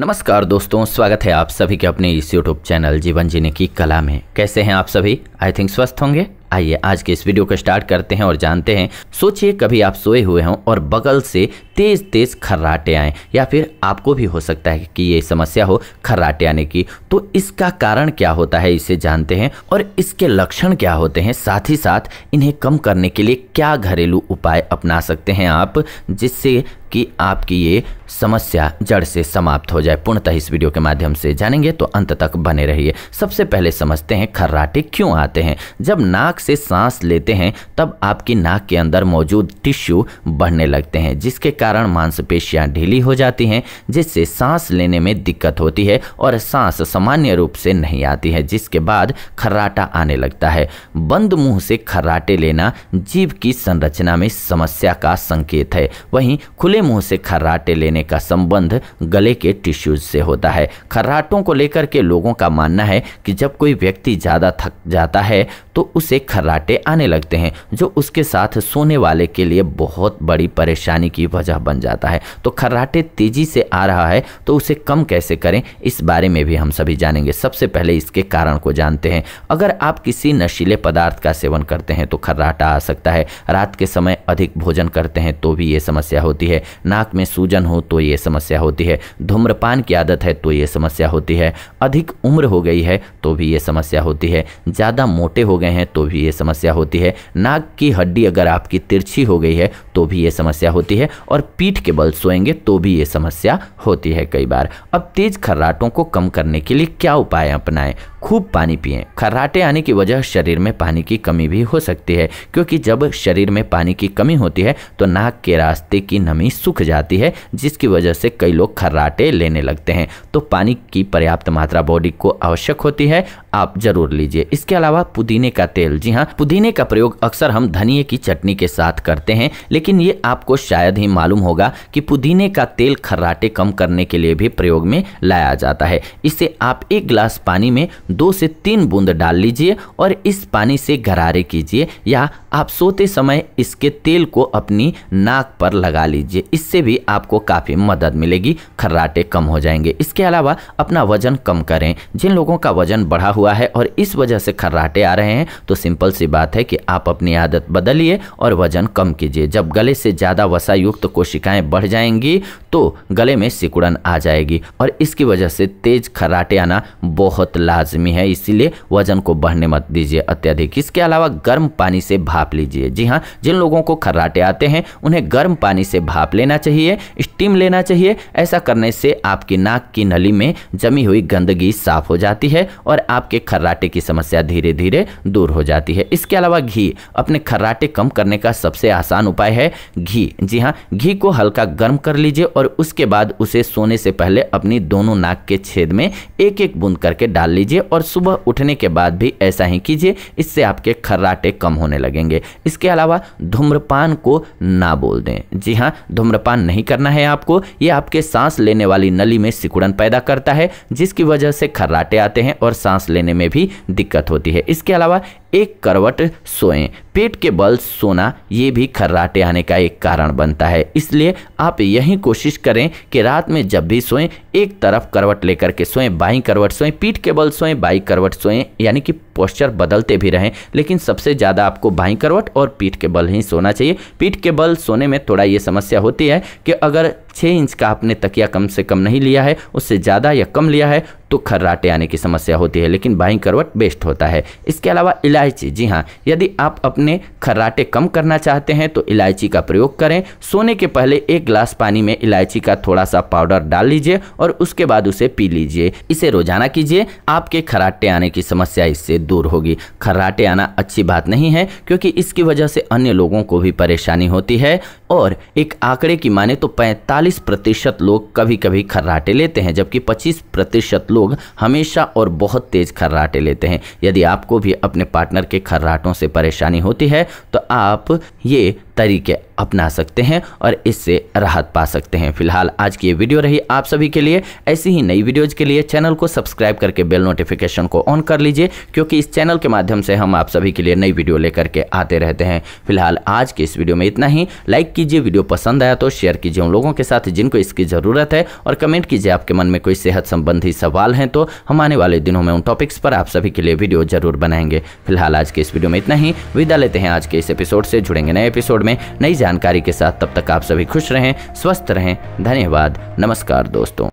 नमस्कार दोस्तों स्वागत है आप सभी के अपने इस यूट्यूब चैनल जीवन जीने की कला में कैसे हैं आप सभी आई थिंक स्वस्थ होंगे आइए आज के इस वीडियो को स्टार्ट करते हैं और जानते हैं सोचिए कभी आप सोए हुए हों और बगल से तेज तेज खर्राटे आए या फिर आपको भी हो सकता है कि ये समस्या हो खर्राटे आने की तो इसका कारण क्या होता है इसे जानते हैं और इसके लक्षण क्या होते हैं साथ ही साथ इन्हें कम करने के लिए क्या घरेलू उपाय अपना सकते हैं आप जिससे कि आपकी ये समस्या जड़ से समाप्त हो जाए पूर्णतः इस वीडियो के माध्यम से जानेंगे तो अंत तक बने रहिए सबसे पहले समझते हैं खर्राटे क्यों आते हैं जब नाक से सांस लेते हैं तब आपकी नाक के अंदर मौजूद टिश्यू बढ़ने लगते हैं जिसके कारण मांसपेशियां ढीली हो जाती हैं जिससे सांस लेने में दिक्कत होती है और सांस सामान्य रूप से नहीं आती है जिसके बाद खर्राटा आने लगता है बंद मुंह से खर्राटे लेना जीव की संरचना में समस्या का संकेत है वहीं खुले मुंह से खर्राटे लेने का संबंध गले के टिश्यूज से होता है खर्राटों को लेकर के लोगों का मानना है कि जब कोई व्यक्ति ज़्यादा थक जाता है तो उसे खर्राटे आने लगते हैं जो उसके साथ सोने वाले के लिए बहुत बड़ी परेशानी की वजह बन जाता है तो खर्राटे तेज़ी से आ रहा है तो उसे कम कैसे करें इस बारे में भी हम सभी जानेंगे सबसे पहले इसके कारण को जानते हैं अगर आप किसी नशीले पदार्थ का सेवन करते हैं तो खर्राटा आ सकता है रात के समय अधिक भोजन करते हैं तो भी ये समस्या होती है नाक में सूजन हो तो ये समस्या होती है धूम्रपान की आदत है तो ये समस्या होती है अधिक उम्र हो गई है तो भी ये समस्या होती है ज़्यादा मोटे हो गए हैं तो भी ये समस्या होती है नाक की हड्डी अगर आपकी तिरछी हो गई है तो भी ये समस्या होती है और पीठ के बल सोएंगे तो भी ये समस्या होती है कई बार अब तेज खर्राटों को कम करने के लिए क्या उपाय अपनाएं खूब पानी पिए खर्राटे आने की वजह शरीर में पानी की कमी भी हो सकती है क्योंकि जब शरीर में पानी की कमी होती है तो नाक के रास्ते की नमी सूख जाती है जिसकी वजह से कई लोग खर्राटे लेने लगते हैं तो पानी की पर्याप्त मात्रा बॉडी को आवश्यक होती है आप जरूर लीजिए इसके अलावा पुदीने का तेल जी हाँ पुदीने का प्रयोग अक्सर हम धनिए की चटनी के साथ करते हैं लेकिन ये आपको शायद ही मालूम होगा कि पुदीने का तेल खर्राटे कम करने के लिए भी प्रयोग में लाया जाता है इसे आप एक गिलास पानी में दो से तीन बूंद डाल लीजिए और इस पानी से गरारे कीजिए या आप सोते समय इसके तेल को अपनी नाक पर लगा लीजिए इससे भी आपको काफ़ी मदद मिलेगी खर्राटे कम हो जाएंगे इसके अलावा अपना वजन कम करें जिन लोगों का वजन बढ़ा हुआ हुआ है और इस वजह से खर्राटे आ रहे हैं तो सिंपल सी बात है कि आप अपनी आदत बदलिए और वजन कम कीजिए जब गले से ज़्यादा वसा युक्त कोशिकाएं बढ़ जाएंगी तो गले में सिकुड़न आ जाएगी और इसकी वजह से तेज खर्राटे आना बहुत लाजमी है इसीलिए वजन को बढ़ने मत दीजिए अत्यधिक इसके अलावा गर्म पानी से भाप लीजिए जी हाँ जिन लोगों को खर्राटे आते हैं उन्हें गर्म पानी से भाप लेना चाहिए स्टीम लेना चाहिए ऐसा करने से आपकी नाक की नली में जमी हुई गंदगी साफ हो जाती है और आपके आपके खर्राटे की समस्या धीरे धीरे दूर हो जाती है इसके अलावा घी अपने खर्राटे कम करने का सबसे आसान उपाय है घी जी हाँ घी को हल्का गर्म कर लीजिए और उसके बाद उसे सोने से पहले अपनी दोनों नाक के छेद में एक एक बूंद करके डाल लीजिए और सुबह उठने के बाद भी ऐसा ही कीजिए इससे आपके खर्राटे कम होने लगेंगे इसके अलावा धूम्रपान को ना बोल दें जी हाँ धूम्रपान नहीं करना है आपको ये आपके सांस लेने वाली नली में सिकुड़न पैदा करता है जिसकी वजह से खर्राटे आते हैं और सांस लेने लेने में भी दिक्कत होती है इसके अलावा एक करवट सोएं पेट के बल सोना ये भी खर्राटे आने का एक कारण बनता है इसलिए आप यही कोशिश करें कि रात में जब भी सोएं एक तरफ करवट लेकर के सोएं बाई करवट सोएं पीठ के बल सोएं बाई करवट सोएं यानी कि पोस्चर बदलते भी रहें लेकिन सबसे ज़्यादा आपको बाई करवट और पीठ के बल ही सोना चाहिए पीठ के बल सोने में थोड़ा ये समस्या होती है कि अगर छः इंच का आपने तकिया कम से कम नहीं लिया है उससे ज़्यादा या कम लिया है तो खर्राटे आने की समस्या होती है लेकिन बाई करवट बेस्ट होता है इसके अलावा इलायची इलायची जी हाँ यदि आप अपने खर्राटे कम करना चाहते हैं तो इलायची का प्रयोग करें सोने के पहले एक ग्लास पानी में इलायची का थोड़ा सा पाउडर डाल लीजिए और उसके बाद उसे पी लीजिए इसे रोजाना कीजिए आपके खर्राटे आने की समस्या इससे दूर होगी खर्राटे आना अच्छी बात नहीं है क्योंकि इसकी वजह से अन्य लोगों को भी परेशानी होती है और एक आंकड़े की माने तो पैंतालीस प्रतिशत लोग कभी कभी खर्राटे लेते हैं जबकि पच्चीस प्रतिशत लोग हमेशा और बहुत तेज खर्राटे लेते हैं यदि आपको भी अपने पार्टनर पार्टनर के खर्राटों से परेशानी होती है तो आप ये तरीके अपना सकते हैं और इससे राहत पा सकते हैं फिलहाल आज की ये वीडियो रही आप सभी के लिए ऐसी ही नई वीडियोज़ के लिए चैनल को सब्सक्राइब करके बेल नोटिफिकेशन को ऑन कर लीजिए क्योंकि इस चैनल के माध्यम से हम आप सभी के लिए नई वीडियो लेकर के आते रहते हैं फिलहाल आज के इस वीडियो में इतना ही लाइक कीजिए वीडियो पसंद आया तो शेयर कीजिए उन लोगों के साथ जिनको इसकी ज़रूरत है और कमेंट कीजिए आपके मन में कोई सेहत संबंधी सवाल हैं तो हम आने वाले दिनों में उन टॉपिक्स पर आप सभी के लिए वीडियो जरूर बनाएंगे फिलहाल आज के इस वीडियो में इतना ही विदा लेते हैं आज के इस एपिसोड से जुड़ेंगे नए एपिसोड में नई जानकारी के साथ तब तक आप सभी खुश रहें स्वस्थ रहें धन्यवाद नमस्कार दोस्तों